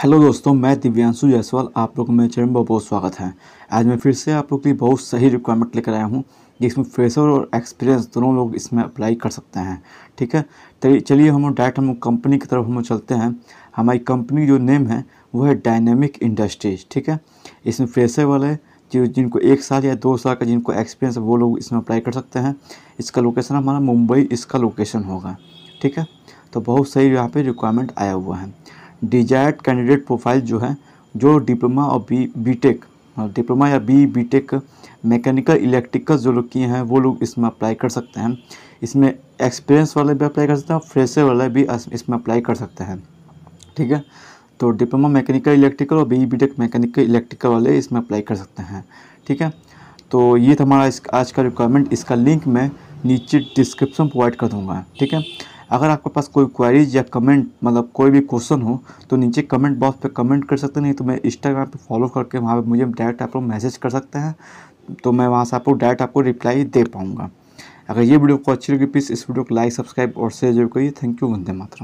hello दोस्तों मैं दिव्यांशु जायसवाल आप लोग मेरे चैनल में बहुत बहुत स्वागत है आज मैं फिर से आप लोग के लिए बहुत सही रिक्वायरमेंट लेकर आया हूँ जिसमें फ्रेशर और एक्सपीरियंस दोनों लोग इसमें अप्लाई कर सकते हैं ठीक है तो चलिए हम डायरेक्ट हम कंपनी की तरफ हम चलते हैं हमारी कंपनी जो नेम है वो है डायनेमिक इंडस्ट्रीज ठीक है इसमें फ्रेशर वाले जो जिनको एक साल या दो साल का जिनको एक्सपीरियंस है वो लोग इसमें अप्लाई कर सकते हैं इसका लोकेशन हमारा मुंबई इसका लोकेशन होगा ठीक है तो बहुत सही यहाँ पर रिक्वायरमेंट आया हुआ है डिजायर्ड कैंडिडेट प्रोफाइल जो है जो डिप्लोमा और बी बी टेक डिप्लोमा या B B tech mechanical electrical जो लोग किए हैं वो लोग इसमें अप्लाई कर सकते हैं इसमें एक्सपीरियंस वाले भी अप्लाई कर सकते हैं फ्रेशर वाले भी इसमें अप्लाई कर सकते हैं ठीक है तो डिप्लोमा मैकेनिकल इलेक्ट्रिकल और B B tech mechanical electrical वाले इसमें अप्लाई कर सकते हैं ठीक है तो ये था हमारा इस आज का रिक्वायरमेंट इसका लिंक मैं नीचे डिस्क्रिप्शन प्रोवाइड कर दूँगा ठीक है अगर आपके पास कोई क्वारीज या कमेंट मतलब कोई भी क्वेश्चन हो तो नीचे कमेंट बॉक्स पे कमेंट कर सकते नहीं तो मैं इंस्टाग्राम पे फॉलो करके वहाँ पे मुझे डायरेक्ट आप लोग मैसेज कर सकते हैं तो मैं वहाँ से आपको डायरेक्ट आपको रिप्लाई दे पाऊँगा अगर ये वीडियो को अच्छी लगी प्लीज़ इस वीडियो को लाइक सब्सक्राइब और शेयर जरूर करिए थैंक यू वंदे मातरम